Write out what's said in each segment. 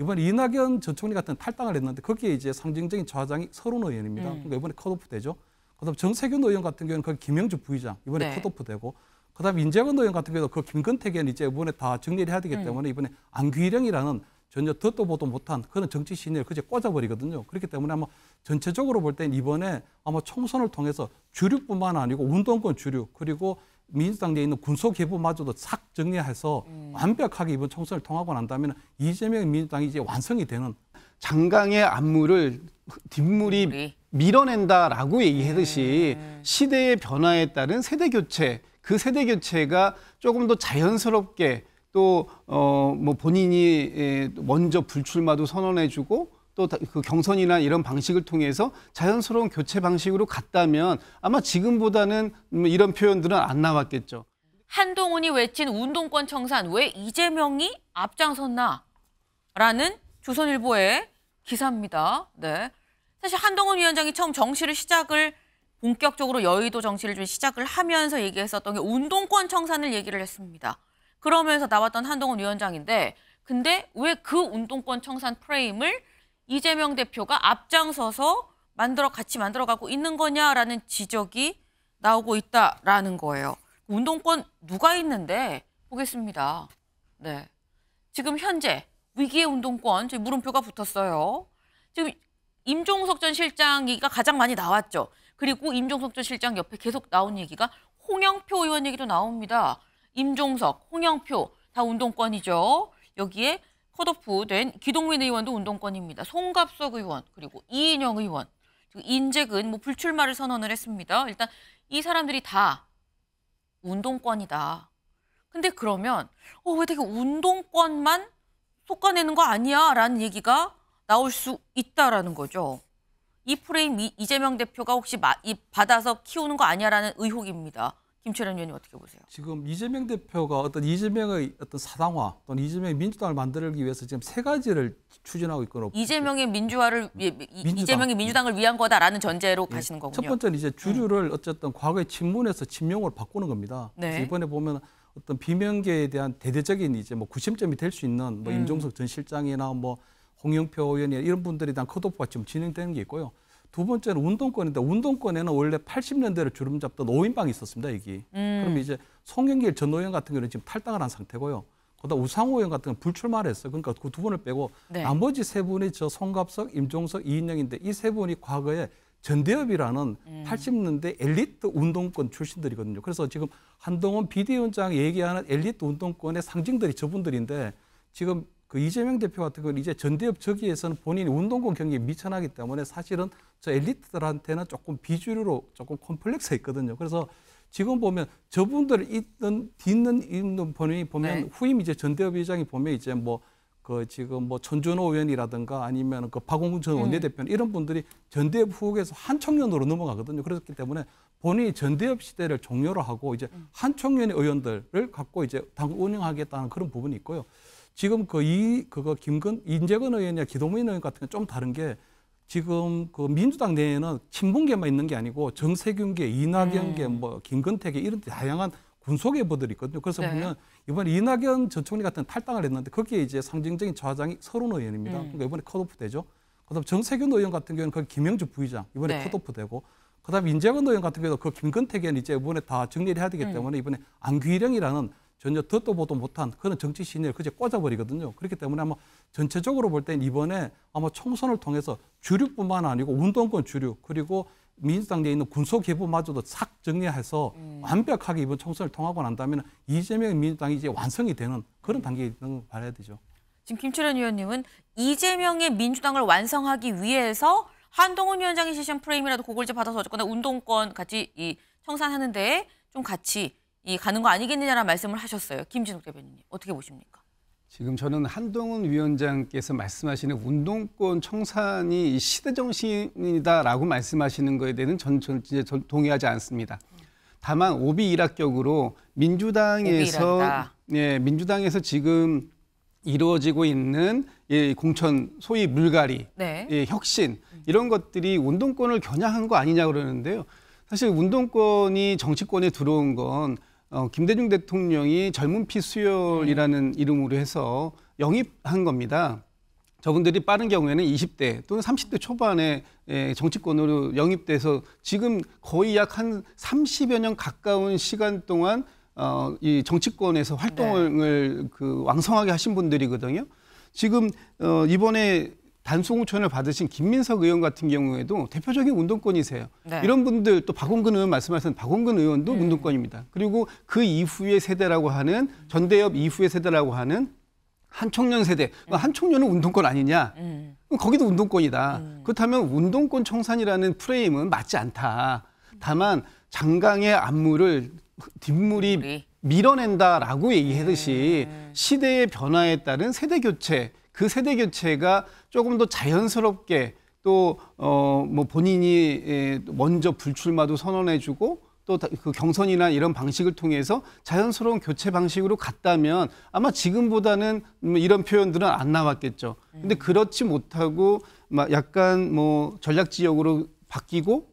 이번에 이낙연 전 총리 같은 탈당을 했는데 거기에 이제 상징적인 좌장이 서른 의원입니다. 음. 그러니까 이번에 컷오프 되죠. 그다음 정세균 의원 같은 경우는 거기 김영주 부의장 이번에 네. 컷오프 되고 그다음 인재건 의원 같은 경우도 그 김근태 의원 이제 이번에 다 정리를 해야 되기 음. 때문에 이번에 안규일령이라는 전혀 듣도 보도 못한 그런 정치 신인을 그제 꽂아버리거든요. 그렇기 때문에 아마 전체적으로 볼 때는 이번에 아마 총선을 통해서 주류뿐만 아니고 운동권 주류 그리고 민주당 내에 있는 군소개부마저도 싹 정리해서 음. 완벽하게 이번 총선을 통하고 난다면 이재명 민주당이 이제 완성이 되는 장강의 안무를 뒷물이 우리. 밀어낸다라고 얘기하듯이 음. 시대의 변화에 따른 세대 교체 그 세대 교체가 조금 더 자연스럽게 또어뭐 본인이 예, 먼저 불출마도 선언해주고 또그 경선이나 이런 방식을 통해서 자연스러운 교체 방식으로 갔다면 아마 지금보다는 뭐 이런 표현들은 안 나왔겠죠. 한동훈이 외친 운동권 청산 왜 이재명이 앞장섰나? 라는 조선일보의 기사입니다. 네. 사실 한동훈 위원장이 처음 정치를 시작을 본격적으로 여의도 정치를 좀 시작을 하면서 얘기했었던 게 운동권 청산을 얘기를 했습니다. 그러면서 나왔던 한동훈 위원장인데 근데 왜 그 운동권 청산 프레임을 이재명 대표가 앞장서서 만들어 같이 만들어가고 있는 거냐라는 지적이 나오고 있다라는 거예요. 운동권 누가 있는데 보겠습니다. 네, 지금 현재 위기의 운동권 저희 물음표가 붙었어요. 지금 임종석 전 실장 얘기가 가장 많이 나왔죠. 그리고 임종석 전 실장 옆에 계속 나온 얘기가 홍영표 의원 얘기도 나옵니다. 임종석, 홍영표 다 운동권이죠. 여기에 컷오프된 기동민 의원도 운동권입니다. 송갑석 의원 그리고 이인영 의원 인재근 뭐 불출마를 선언을 했습니다. 일단 이 사람들이 다 운동권이다. 근데 그러면 어, 왜 되게 운동권만 속아내는 거 아니야? 라는 얘기가 나올 수 있다라는 거죠. 이 프레임 이재명 대표가 혹시 받아서 키우는 거 아니야라는 의혹입니다. 김철현 의원님 어떻게 보세요? 지금 이재명 대표가 어떤 이재명의 어떤 사당화 또는 이재명의 민주당을 만들기 위해서 지금 세 가지를 추진하고 있거나 이재명의 민주화를 민주당. 이재명이 민주당을 위한 거다라는 전제로 예. 가시는 거군요. 첫 번째는 이제 음. 주류를 어쨌든 과거의 친문에서 진명으로 바꾸는 겁니다. 네. 이번에 보면 어떤 비명계에 대한 대대적인 이제 뭐 구심점이 될 수 있는 뭐 음. 임종석 전 실장이나 뭐 홍영표 의원이 이런 분들에 대한 컷오프가 지금 진행되는 게 있고요. 두 번째는 운동권인데 운동권에는 원래 80년대를 주름 잡던 오인방이 있었습니다. 여기. 음. 그럼 이제 송영길 전노영 같은 경우는 지금 탈당을 한 상태고요. 그다음 우상호 의원 같은 경우 는 불출마를 했어요. 그러니까 그 두 분을 빼고 네. 나머지 세 분이 저 송갑석, 임종석, 이인영인데 이 세 분이 과거에 전대협이라는 음. 80년대 엘리트 운동권 출신들이거든요. 그래서 지금 한동훈 비대위원장 얘기하는 엘리트 운동권의 상징들이 저분들인데 지금 그 이재명 대표 같은 건 이제 전대협 저기에서는 본인이 운동권 경기에 미천하기 때문에 사실은 저 엘리트들한테는 조금 비주류로 조금 콤플렉스가 있거든요. 그래서 지금 보면 저분들 있는 딛는 있는 본인이 보면 네. 후임 이제 전대협 의장이 보면 이제 뭐 그 지금 뭐 천준호 의원이라든가 아니면 그 박홍근 전 원내대표 음. 이런 분들이 전대협 후국에서 한 청년으로 넘어가거든요. 그렇기 때문에 본인이 전대협 시대를 종료를 하고 이제 음. 한 청년의 의원들을 갖고 이제 당 운영하겠다는 그런 부분이 있고요. 지금 그 이 그거 김근 인재근 의원이나 기동민 의원 같은 건 좀 다른 게 지금 그 민주당 내에는 친분계만 있는 게 아니고 정세균계, 이낙연계, 음. 뭐 김근태계 이런 다양한 군소계부들이 있거든요. 그래서 네. 보면 이번에 이낙연 전 총리 같은 탈당을 했는데 거기에 이제 상징적인 좌장이 서른 의원입니다. 음. 그러니까 이번에 컷오프 되죠. 그다음 정세균 의원 같은 경우는 그 김영주 부의장 이번에 네. 컷오프 되고 그다음 에 인재근 의원 같은 경우도 그 김근태 의원 이제 이번에 다 정리를 해야 되기 음. 때문에 음. 이번에 안규일령이라는 전혀 듣도 보도 못한 그런 정치 신의를 그저 꽂아버리거든요. 그렇기 때문에 아마 전체적으로 볼 땐 이번에 아마 총선을 통해서 주류뿐만 아니고 운동권 주류 그리고 민주당 내에 있는 군소 개부마저도 싹 정리해서 음. 완벽하게 이번 총선을 통하고 난다면 이재명 민주당이 이제 완성이 되는 그런 단계에 있는 걸봐야 되죠. 지금 김철현 의원님은 이재명의 민주당을 완성하기 위해서 한동훈 위원장이 실시한 프레임이라도 그걸 이제 받아서 어쨌거나 운동권 같이 이 청산하는데 좀 같이 이 가는 거 아니겠느냐라는 말씀을 하셨어요. 김진욱 대변인님 어떻게 보십니까? 지금 저는 한동훈 위원장께서 말씀하시는 운동권 청산이 시대 정신이다라고 말씀하시는 거에 대해서는 전, 전, 전 동의하지 않습니다. 다만 오비 일학격으로 민주당에서 예, 민주당에서 지금 이루어지고 있는 예, 공천 소위 물갈이, 네. 예, 혁신 이런 것들이 운동권을 겨냥한 거 아니냐 그러는데요. 사실 운동권이 정치권에 들어온 건 어, 김대중 대통령이 젊은 피 수혈이라는 네. 이름으로 해서 영입한 겁니다. 저분들이 빠른 경우에는 20대 또는 30대 초반에 예, 정치권으로 영입돼서 지금 거의 약 한 30여 년 가까운 시간 동안 어, 이 정치권에서 활동을 네. 그 왕성하게 하신 분들이거든요. 지금 어, 이번에 단속구천을 받으신 김민석 의원 같은 경우에도 대표적인 운동권이세요. 네. 이런 분들 또 박원근 의원 말씀하신 박원근 의원도 음. 운동권입니다. 그리고 그 이후의 세대라고 하는 전대협 이후의 세대라고 하는 한 청년 세대. 음. 한 청년은 운동권 아니냐? 음. 거기도 운동권이다. 그렇다면 운동권 청산이라는 프레임은 맞지 않다. 다만 장강의 안무를 뒷물이 우리. 밀어낸다라고 얘기하듯이 시대의 변화에 따른 세대 교체 그 세대 교체가 조금 더 자연스럽게 또 어 뭐 본인이 예, 먼저 불출마도 선언해주고 또 그 경선이나 이런 방식을 통해서 자연스러운 교체 방식으로 갔다면 아마 지금보다는 뭐 이런 표현들은 안 나왔겠죠. 근데 네. 그렇지 못하고 막 약간 뭐 전략 지역으로 바뀌고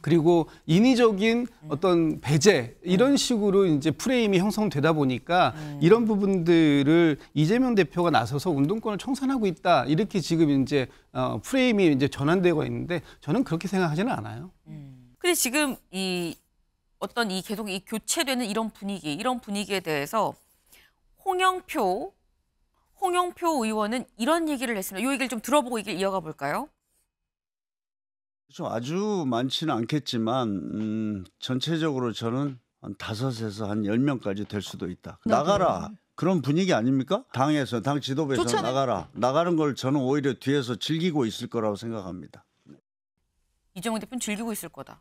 그리고 인위적인 네. 어떤 배제 이런 네. 식으로 이제 프레임이 형성되다 보니까 네. 이런 부분들을 이재명 대표가 나서서 운동권을 청산하고 있다 이렇게 지금 이제 어, 프레임이 이제 전환되고 있는데 저는 그렇게 생각하지는 않아요. 근데 지금 이 어떤 이 계속 이 교체되는 이런 분위기 이런 분위기에 대해서 홍영표 홍영표 의원은 이런 얘기를 했습니다. 이 얘기를 좀 들어보고 얘기를 이어가 볼까요? 그렇죠. 아주 많지는 않겠지만 음, 전체적으로 저는 한 다섯에서 한 열명까지될 수도 있다. 네, 네. 나가라. 네. 그런 분위기 아닙니까? 당에서 당 지도부에서 좋잖아요. 나가라. 나가는 걸 저는 오히려 뒤에서 즐기고 있을 거라고 생각합니다. 이정우 대표는 즐기고 있을 거다.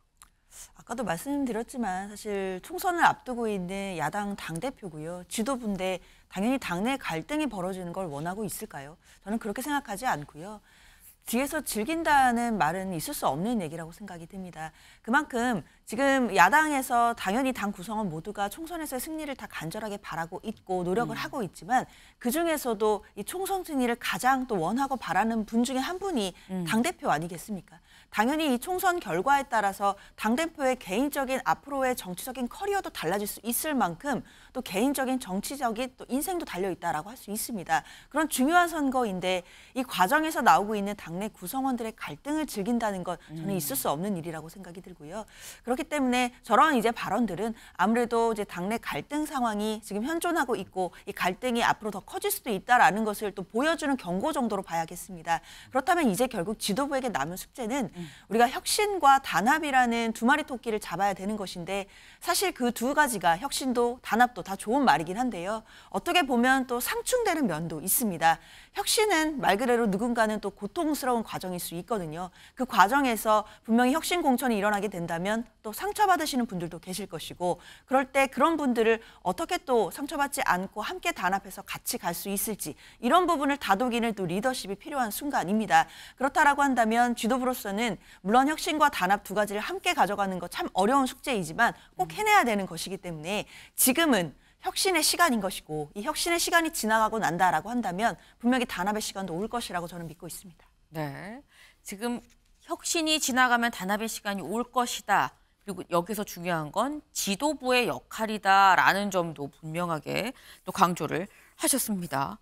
아까도 말씀드렸지만 사실 총선을 앞두고 있는 야당 당대표고요. 지도부인데 당연히 당내 갈등이 벌어지는 걸 원하고 있을까요? 저는 그렇게 생각하지 않고요. 뒤에서 즐긴다는 말은 있을 수 없는 얘기라고 생각이 듭니다. 그만큼 지금 야당에서 당연히 당 구성원 모두가 총선에서의 승리를 다 간절하게 바라고 있고 노력을 음. 하고 있지만 그 중에서도 이 총선 승리를 가장 또 원하고 바라는 분 중에 한 분이 음. 당 대표 아니겠습니까? 당연히 이 총선 결과에 따라서 당대표의 개인적인 앞으로의 정치적인 커리어도 달라질 수 있을 만큼 또 개인적인 정치적인 또 인생도 달려있다라고 할 수 있습니다. 그런 중요한 선거인데 이 과정에서 나오고 있는 당내 구성원들의 갈등을 즐긴다는 건 저는 음. 있을 수 없는 일이라고 생각이 들고요. 그렇기 때문에 저런 이제 발언들은 아무래도 이제 당내 갈등 상황이 지금 현존하고 있고 이 갈등이 앞으로 더 커질 수도 있다라는 것을 또 보여주는 경고 정도로 봐야겠습니다. 그렇다면 이제 결국 지도부에게 남은 숙제는 음. 우리가 혁신과 단합이라는 두 마리 토끼를 잡아야 되는 것인데 사실 그 두 가지가 혁신도 단합도 다 좋은 말이긴 한데요. 어떻게 보면 또 상충되는 면도 있습니다. 혁신은 말 그대로 누군가는 또 고통스러운 과정일 수 있거든요. 그 과정에서 분명히 혁신 공천이 일어나게 된다면 또 상처받으시는 분들도 계실 것이고 그럴 때 그런 분들을 어떻게 또 상처받지 않고 함께 단합해서 같이 갈 수 있을지 이런 부분을 다독이는 또 리더십이 필요한 순간입니다. 그렇다라고 한다면 지도부로서는 경우 물론 혁신과 단합 두 가지를 함께 가져가는 것참 어려운 숙제이지만 꼭 음. 해내야 되는 것이기 때문에 지금은 혁신의 시간인 것이고 이 혁신의 시간이 지나가고 난다라고 한다면 분명히 단합의 시간도 올 것이라고 저는 믿고 있습니다. 네. 지금 혁신이 지나가면 단합의 시간이 올 것이다. 그리고 여기서 중요한 건 지도부의 역할이다라는 점도 분명하게 또 강조를 하셨습니다.